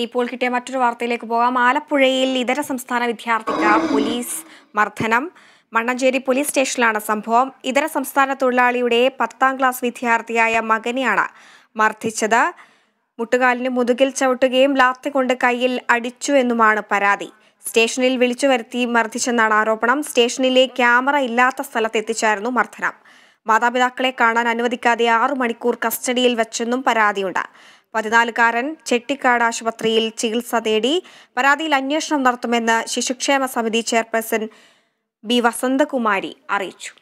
ഇനി ഇപ്പോൾ കിട്ടിയ മറ്റൊരു വാർത്തയിലേക്ക് പോകാം ആലപ്പുഴയിൽ ഇതര സംസ്ഥാന വിദ്യാർത്ഥിക്ക് പോലീസ് മർദ്ദനം മണ്ണഞ്ചേരി പോലീസ് സ്റ്റേഷനിലാണ് സംഭവം ഇതര സംസ്ഥാന തൊഴിലാളിയുടെ പത്താം ക്ലാസ് വിദ്യാർത്ഥിയായ മകനെയാണ് മർദ്ദിച്ചത് മുട്ടുകാലിന് മുതുകിൽ ചവിട്ടുകയും ലാത്തി കൊണ്ട് കയ്യിൽ അടിച്ചു എന്നുമാണ് പരാതി സ്റ്റേഷനിൽ വിളിച്ചു വരുത്തി മർദ്ദിച്ചെന്നാണ് ആരോപണം സ്റ്റേഷനിലെ ക്യാമറ ഇല്ലാത്ത സ്ഥലത്ത് എത്തിച്ചായിരുന്നു മർദ്ദനം മാതാപിതാക്കളെ കാണാൻ അനുവദിക്കാതെ ആറു മണിക്കൂർ കസ്റ്റഡിയിൽ വെച്ചെന്നും പരാതിയുണ്ട് പതിനാലുകാരൻ ചെട്ടിക്കാട് ആശുപത്രിയിൽ ചികിത്സ തേടി പരാതിയിൽ അന്വേഷണം നടത്തുമെന്ന് ശിശുക്ഷേമ സമിതി ചെയർപേഴ്സൺ ബി വസന്തകുമാരി അറിയിച്ചു